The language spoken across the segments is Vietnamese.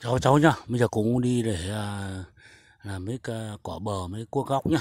cháu cháu nhá bây giờ cũng đi để à, làm mấy cỏ à, bờ mấy cua góc nhá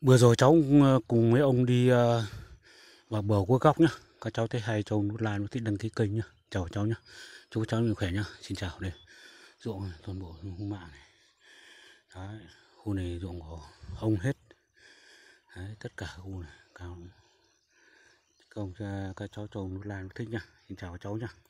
Vừa rồi cháu ờ, cùng với ông đi ờ, vào bờ cua góc nhá. Các cháu thấy hay cháu nút like nút thích đăng ký kênh nhá. Chào cháu nhá. Chúc cháu nhiều khỏe nhá. Xin chào đây. Ruộng toàn bộ hung mạ này. Đấy, khu này ruộng của ông hết. Đấy, tất cả khu này cao. Công các cháu trồng nút like nút thích nhá. Xin chào các cháu nhá.